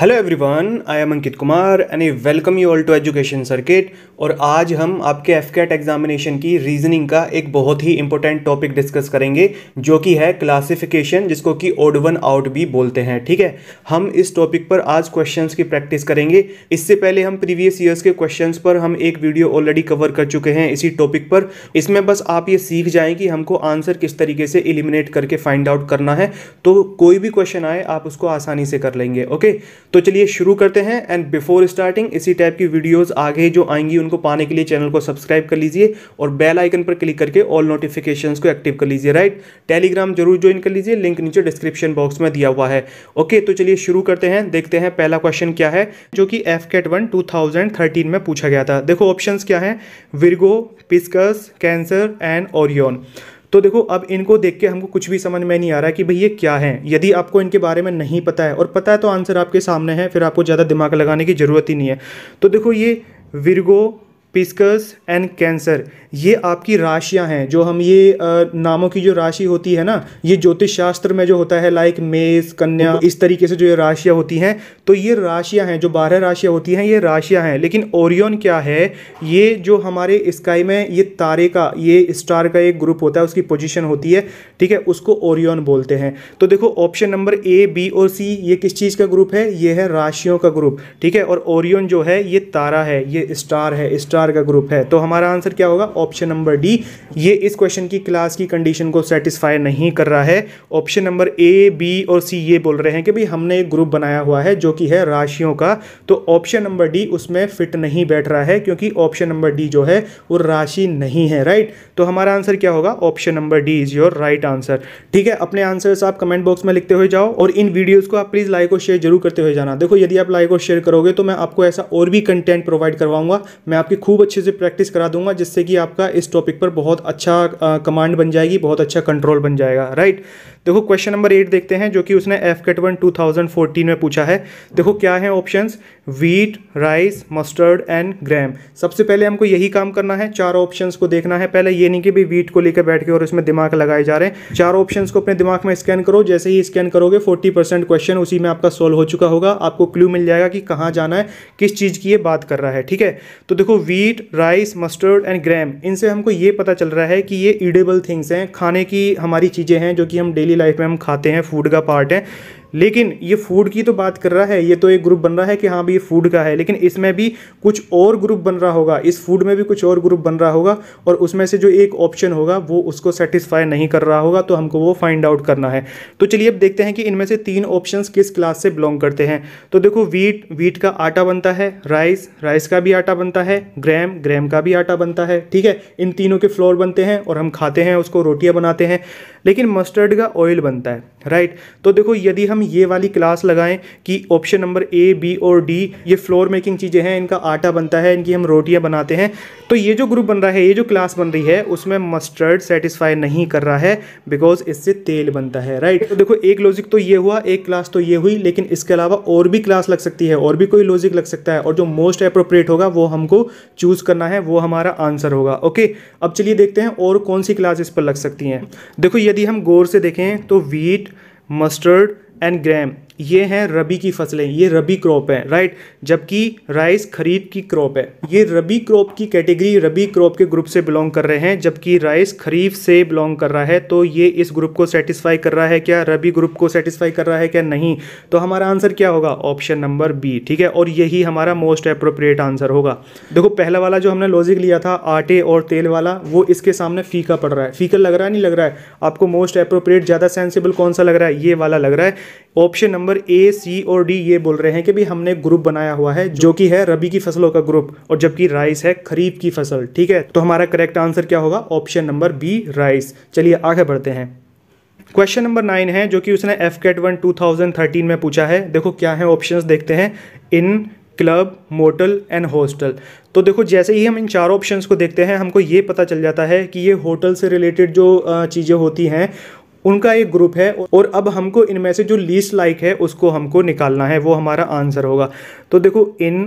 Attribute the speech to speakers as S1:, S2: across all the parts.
S1: Hello everyone I am Ankit Kumar and I welcome you all to education circuit और आज हम आपके एफ कैट एग्जामिनेशन की रीजनिंग का एक बहुत ही इंपॉर्टेंट टॉपिक डिस्कस करेंगे जो कि है क्लासिफिकेशन जिसको कि ओड वन आउट भी बोलते हैं ठीक है हम इस टॉपिक पर आज क्वेश्चन की प्रैक्टिस करेंगे इससे पहले हम प्रीवियस ईयर्स के क्वेश्चन पर हम एक वीडियो ऑलरेडी कवर कर चुके हैं इसी टॉपिक पर इसमें बस आप ये सीख जाएँ कि हमको आंसर किस तरीके से इलिमिनेट करके फाइंड आउट करना है तो कोई भी क्वेश्चन आए आप उसको आसानी से कर लेंगे ओके तो चलिए शुरू करते हैं एंड बिफोर स्टार्टिंग इसी टाइप की वीडियोस आगे जो आएंगी उनको पाने के लिए चैनल को सब्सक्राइब कर लीजिए और बेल आइकन पर क्लिक करके ऑल नोटिफिकेशंस को एक्टिव कर लीजिए राइट टेलीग्राम जरूर ज्वाइन कर लीजिए लिंक नीचे डिस्क्रिप्शन बॉक्स में दिया हुआ है ओके तो चलिए शुरू करते हैं देखते हैं पहला क्वेश्चन क्या है जो कि एफ कैट वन टू में पूछा गया था देखो ऑप्शन क्या है Virgo Pisces Cancer and Orion तो देखो अब इनको देख के हमको कुछ भी समझ में नहीं आ रहा है कि भाई ये क्या है यदि आपको इनके बारे में नहीं पता है और पता है तो आंसर आपके सामने है फिर आपको ज़्यादा दिमाग लगाने की ज़रूरत ही नहीं है तो देखो ये विरगो पिस्कस एंड कैंसर ये आपकी राशियां हैं जो हम ये नामों की जो राशि होती है ना ये ज्योतिष शास्त्र में जो होता है लाइक मेष कन्या हम्म। इस तरीके से जो ये राशियां होती हैं तो ये राशियां हैं जो बारह राशियां होती हैं ये राशियां हैं लेकिन ओरियन क्या है ये जो हमारे स्काई में ये तारे का ये स्टार का एक ग्रुप होता है उसकी पोजिशन होती है ठीक है उसको ओरियन बोलते हैं तो देखो ऑप्शन नंबर ए बी और सी ये किस चीज़ का ग्रुप है ये है राशियों का ग्रुप ठीक है और ओरियन जो है ये तारा है ये स्टार है स्टार चार का ग्रुप है तो हमारा आंसर क्या होगा ऑप्शन नंबर डी ये इस क्वेश्चन की क्लास की कंडीशन को सेटिस्फाई नहीं कर रहा है ऑप्शन नंबर ए बी और सी ये बोल रहे हैं कि भाई हमने एक ग्रुप बनाया हुआ है जो कि है राशियों का तो ऑप्शन नंबर डी उसमें फिट नहीं बैठ रहा है क्योंकि ऑप्शन नंबर डी जो है वो राशि नहीं है राइट तो हमारा आंसर क्या होगा option number D is your right answer ठीक है अपने आंसर्स आप कमेंट बॉक्स में लिखते हुए जाओ और इन वीडियोज़ को आप प्लीज़ लाइक और शेयर जरूर करते हुए जाना देखो यदि आप लाइक और शेयर करोगे तो मैं आपको ऐसा और भी कंटेंट प्रोवाइड करवाऊंगा मैं आपकी खूब अच्छे से प्रैक्टिस करा दूंगा जिससे कि आपका इस टॉपिक पर बहुत अच्छा कमांड बन जाएगी बहुत अच्छा कंट्रोल बन जाएगा राइट देखो क्वेश्चन नंबर एट देखते हैं जो कि उसने F CAT one two thousand fourteen में पूछा है देखो क्या है options wheat rice mustard and gram सबसे पहले हमको यही काम करना है चार ऑप्शंस को देखना है पहले ये नहीं कि भाई वीट को लेकर बैठ के और उसमें दिमाग लगाए जा रहे हैं चार ऑप्शन को अपने दिमाग में स्कैन करो जैसे ही स्कैन करोगे फोर्टी परसेंट क्वेश्चन उसी में आपका सोल्व हो चुका होगा आपको क्लू मिल जाएगा कि कहाँ जाना है किस चीज़ की ये बात कर रहा है ठीक है तो देखो wheat rice mustard and gram इनसे हमको ये पता चल रहा है कि ये ईडेबल थिंग्स हैं खाने की हमारी चीज़ें हैं जो कि हम डेली डेली लाइफ में हम खाते हैं फूड का पार्ट है लेकिन ये फूड की तो बात कर रहा है ये तो एक ग्रुप बन रहा है कि हाँ भाई ये फूड का है लेकिन इसमें भी कुछ और ग्रुप बन रहा होगा इस फूड में भी कुछ और ग्रुप बन रहा होगा और उसमें से जो एक ऑप्शन होगा वो उसको सेटिस्फाई नहीं कर रहा होगा तो हमको वो फाइंड आउट करना है तो चलिए अब देखते हैं कि इनमें से तीन ऑप्शन किस क्लास से बिलोंग करते हैं तो देखो वीट वीट का आटा बनता है राइस राइस का भी आटा बनता है ग्रैम ग्रैम का भी आटा बनता है ठीक है इन तीनों के फ्लोर बनते हैं और हम खाते हैं उसको रोटियाँ बनाते हैं लेकिन मस्टर्ड का ऑयल बनता है राइट तो देखो यदि हम हम ये वाली क्लास लगाएं कि ऑप्शन नंबर ए बी और डी ये फ्लोर मेकिंग चीज़ें हैं इनका आटा बनता है इनकी हम रोटियाँ बनाते हैं तो ये जो ग्रुप बन रहा है ये जो क्लास बन रही है उसमें मस्टर्ड सेटिस्फाई नहीं कर रहा है बिकॉज इससे तेल बनता है राइट तो देखो एक लॉजिक तो ये हुआ एक क्लास तो ये हुई लेकिन इसके अलावा और भी क्लास लग सकती है और भी कोई लॉजिक लग सकता है और जो मोस्ट अप्रोप्रिएट होगा वो हमको चूज़ करना है वो हमारा आंसर होगा ओके अब चलिए देखते हैं और कौन सी क्लास इस पर लग सकती हैं देखो यदि हम गौर से देखें तो वीट मस्टर्ड and gram ये हैं रबी की फसलें ये रबी क्रॉप है राइट जबकि राइस खरीफ की क्रॉप है ये रबी क्रॉप की कैटेगरी रबी क्रॉप के ग्रुप से बिलोंग कर रहे हैं जबकि राइस खरीफ से बिलोंग कर रहा है तो ये इस ग्रुप को सेटिस्फाई कर रहा है क्या रबी ग्रुप को सेटिस्फाई कर रहा है क्या नहीं तो हमारा आंसर क्या होगा ऑप्शन नंबर बी ठीक है और यही हमारा मोस्ट अप्रोप्रिएट आंसर होगा देखो पहला वाला जो हमने लॉजिक लिया था आटे और तेल वाला वो इसके सामने फीका पड़ रहा है फीका लग रहा है नहीं लग रहा है आपको मोस्ट अप्रोप्रिएट ज़्यादा सेंसिबल कौन सा लग रहा है ये वाला लग रहा है option number number A C और डी ये बोल रहे हैं कि भाई हमने ग्रुप बनाया हुआ है जो कि है रबी की फसलों का ग्रुप और जबकि राइस है खरीफ की फसल ठीक है तो हमारा करेक्ट आंसर क्या होगा ऑप्शन नंबर बी राइस चलिए आगे बढ़ते हैं क्वेश्चन नंबर नाइन है जो कि उसने F CAT one two thousand thirteen में पूछा है देखो क्या है ऑप्शंस देखते हैं inn club motel and hostel तो देखो जैसे ही हम इन चार ऑप्शंस को देखते हैं हमको ये पता चल जाता है कि ये होटल से रिलेटेड जो चीज़ें होती हैं उनका एक ग्रुप है और अब हमको इनमें से जो लीस्ट लाइक है उसको हमको निकालना है वो हमारा आंसर होगा तो देखो इन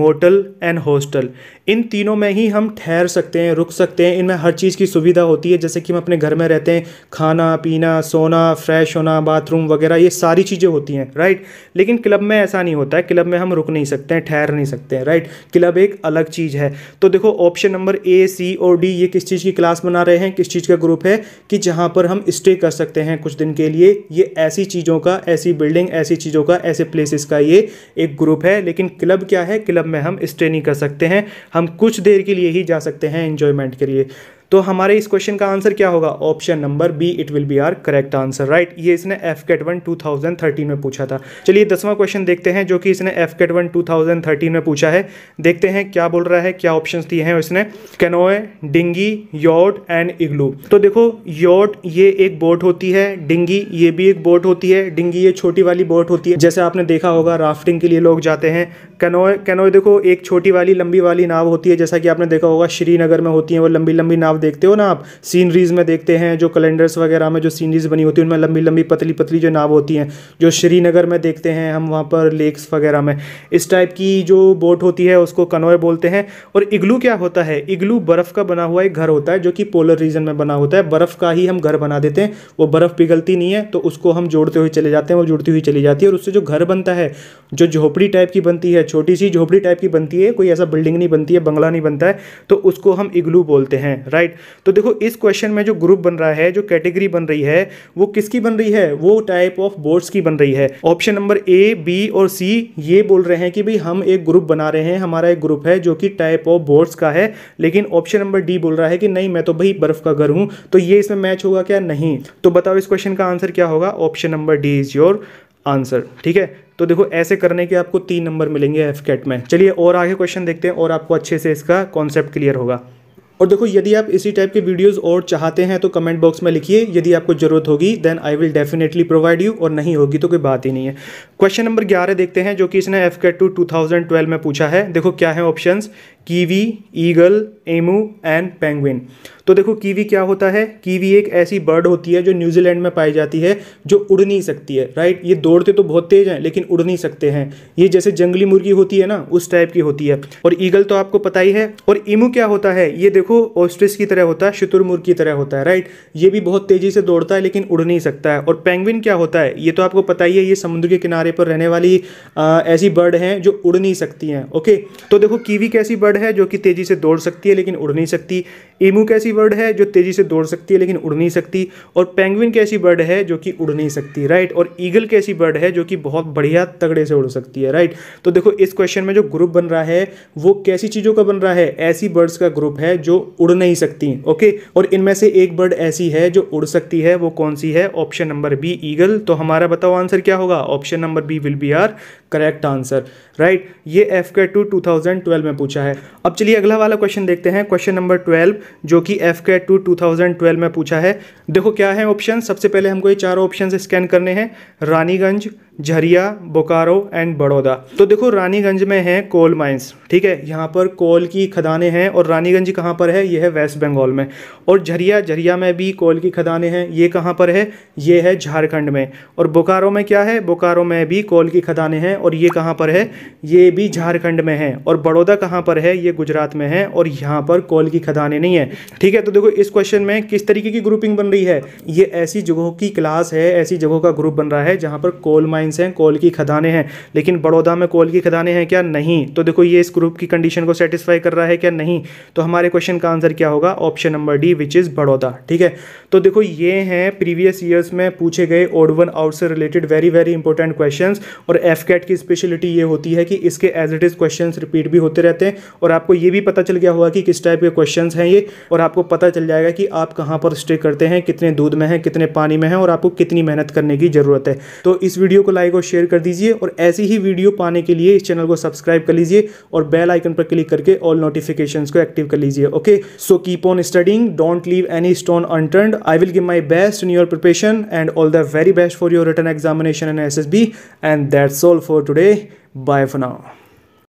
S1: मोटल एंड हॉस्टल इन तीनों में ही हम ठहर सकते हैं रुक सकते हैं इनमें हर चीज़ की सुविधा होती है जैसे कि हम अपने घर में रहते हैं खाना पीना सोना फ्रेश होना बाथरूम वगैरह ये सारी चीज़ें होती हैं राइट लेकिन क्लब में ऐसा नहीं होता है क्लब में हम रुक नहीं सकते हैं ठहर नहीं सकते हैं राइट क्लब एक अलग चीज़ है तो देखो ऑप्शन नंबर ए सी और डी ये किस चीज़ की क्लास बना रहे हैं किस चीज़ का ग्रुप है कि जहाँ पर हम स्टे कर सकते हैं कुछ दिन के लिए ये ऐसी चीज़ों का ऐसी बिल्डिंग ऐसी चीज़ों का ऐसे प्लेसेस का ये एक ग्रुप है लेकिन क्लब क्या है क्लब क्लब में हम स्टे नहीं कर सकते हैं हम कुछ देर के लिए ही जा सकते हैं इंजॉयमेंट के लिए तो हमारे इस क्वेश्चन का आंसर क्या होगा option number B it will be our correct answer right ये इसने F CAT one two thousand thirteen में पूछा था चलिए दसवां क्वेश्चन देखते हैं जो कि इसने F CAT one two thousand thirteen में पूछा है देखते हैं क्या बोल रहा है क्या ऑप्शन दिए हैं इसने canoe dinghy yacht and igloo तो देखो योट ये एक बोट होती है डिंगी ये भी एक बोट होती है डिंगी ये छोटी वाली बोट होती है जैसे आपने देखा होगा राफ्टिंग के लिए लोग जाते हैं कैनोए कैनोए देखो एक छोटी वाली लंबी वाली नाव होती है जैसा कि आपने देखा होगा श्रीनगर में होती है वो लंबी लंबी नाव देखते हो ना आप सीनरीज़ में देखते हैं जो कैलेंडर्स वगैरह में जो सीनरीज़ बनी होती है उनमें लंबी लंबी पतली पतली जो नाव होती हैं जो श्रीनगर में देखते हैं हम वहाँ पर लेक्स वगैरह में इस टाइप की जो बोट होती है उसको कनोए बोलते हैं और इग्लू क्या होता है इग्लू बर्फ़ का बना हुआ एक घर होता है जो कि पोलर रीजन में बना होता है बर्फ़ का ही हम घर बना देते हैं वो बर्फ़ पिघलती नहीं है तो उसको हम जोड़ते हुए चले जाते हैं वो जुड़ती हुई चली जाती है और उससे जो घर बनता है जो झोपड़ी टाइप की बनती है छोटी सी झोपड़ी टाइप की बनती है कोई ऐसा बिल्डिंग नहीं बनती है बंगला नहीं बनता है तो उसको हम इग्लू बोलते हैं राइट राइट तो देखो इस क्वेश्चन में जो ग्रुप बन रहा है जो कैटेगरी बन रही है वो किसकी बन रही है वो टाइप ऑफ बोर्ड्स की बन रही है ऑप्शन नंबर ए बी और सी ये बोल रहे हैं कि भाई हम एक ग्रुप बना रहे हैं हमारा एक ग्रुप है जो कि टाइप ऑफ बोर्ड्स का है लेकिन ऑप्शन नंबर डी बोल रहा है कि नहीं मैं तो भाई बर्फ का घर हूं तो ये इसमें मैच होगा क्या नहीं तो बताओ इस क्वेश्चन का आंसर क्या होगा option number D is your answer ठीक है तो देखो ऐसे करने के आपको तीन नंबर मिलेंगे एफ कैट में चलिए और आगे क्वेश्चन देखते हैं और आपको अच्छे से इसका कॉन्सेप्ट क्लियर होगा और देखो यदि आप इसी टाइप के वीडियोस और चाहते हैं तो कमेंट बॉक्स में लिखिए यदि आपको ज़रूरत होगी then I will definitely provide you और नहीं होगी तो कोई बात ही नहीं है क्वेश्चन नंबर ग्यारह देखते हैं जो कि इसने F K two two thousand twelve में पूछा है देखो क्या है options kiwi eagle emu and penguin तो देखो कीवी क्या होता है कीवी एक ऐसी बर्ड होती है जो न्यूजीलैंड में पाई जाती है जो उड़ नहीं सकती है राइट ये दौड़ते तो बहुत तेज हैं लेकिन उड़ नहीं सकते हैं ये जैसे जंगली मुर्गी होती है ना उस टाइप की होती है और ईगल तो आपको पता ही है और इमू क्या होता है ये देखो ऑस्ट्रिस की तरह होता है शुतुरमुर्ग की तरह होता है राइट ये भी बहुत तेजी से दौड़ता है लेकिन उड़ नहीं सकता है और पेंगविन क्या होता है ये तो आपको पता ही है ये समुद्र के किनारे पर रहने वाली ऐसी बर्ड हैं जो उड़ नहीं सकती हैं ओके तो देखो कीवी कैसी बर्ड है जो कि तेजी से दौड़ सकती है लेकिन उड़ नहीं सकती इमू कैसी ऐसी बर्ड है जो तेज़ी से दौड़ सकती है लेकिन उड़ नहीं सकती और पेंगुइन कैसी बर्ड है जो कि उड़ नहीं सकती राइट और ईगल कैसी बर्ड है जो कि बहुत बढ़िया तगड़े से उड़ सकती है राइट तो देखो इस क्वेश्चन में जो ग्रुप बन रहा है वो कैसी चीज़ों का बन रहा है ऐसी बर्ड्स का ग्रुप है जो उड़ नहीं सकती ओके और इनमें से एक बर्ड ऐसी है जो उड़ सकती है वो कौन सी है ऑप्शन नंबर बी ईगल तो हमारा बताओ आंसर क्या होगा option number B will be our correct answer right ये F K two two thousand twelve में पूछा है अब चलिए अगला वाला क्वेश्चन देखते हैं क्वेश्चन नंबर ट्वेल्व जो कि F K two two thousand twelve में पूछा है देखो क्या है ऑप्शन सबसे पहले हमको ये चारों ऑप्शन स्कैन करने हैं रानीगंज झरिया बोकारो एंड बड़ौदा तो देखो रानीगंज में है कोल माइंस ठीक है यहाँ पर कोल की खदानें हैं और रानीगंज कहाँ पर है यह है वेस्ट बंगाल में और झरिया झरिया में भी कोल की खदानें हैं ये कहाँ पर है ये है झारखंड में और बोकारो में क्या है बोकारो में भी कोल की खदानें हैं और ये कहाँ पर है ये भी झारखंड में है और बड़ौदा कहाँ पर है ये गुजरात में है और यहाँ पर कोल की खदाने नहीं है ठीक है तो देखो इस क्वेश्चन में किस तरीके की ग्रुपिंग बन रही है ये ऐसी जगहों की क्लास है ऐसी जगहों का ग्रुप बन रहा है जहाँ पर कोल माइन माइंस हैं कोल की खदाने हैं लेकिन बड़ौदा में कोल की खदाने हैं क्या नहीं तो देखो ये इस ग्रुप की कंडीशन को सेटिस्फाई कर रहा है क्या नहीं तो हमारे क्वेश्चन का आंसर क्या होगा option number D which is Baroda ठीक है तो देखो ये हैं प्रीवियस ईयर्स में पूछे गए ओडवन आउट से related very very important question और एफ की स्पेशलिटी ये होती है कि इसके as it is question repeat भी होते रहते हैं और आपको ये भी पता चल गया होगा कि किस टाइप के क्वेश्चन हैं ये और आपको पता चल जाएगा कि आप कहाँ पर स्टे करते हैं कितने दूध में हैं कितने पानी में हैं और आपको कितनी मेहनत करने की ज़रूरत है तो इस वीडियो को को लाइक और शेयर कर दीजिए और ऐसी ही वीडियो पाने के लिए इस चैनल को सब्सक्राइब कर लीजिए और बेल आइकन पर क्लिक करके ऑल नोटिफिकेशन को एक्टिव कर लीजिए okay so keep on studying don't leave any stone unturned I will give my best in your preparation and all the very best for your written examination and S S B and that's all for today bye for now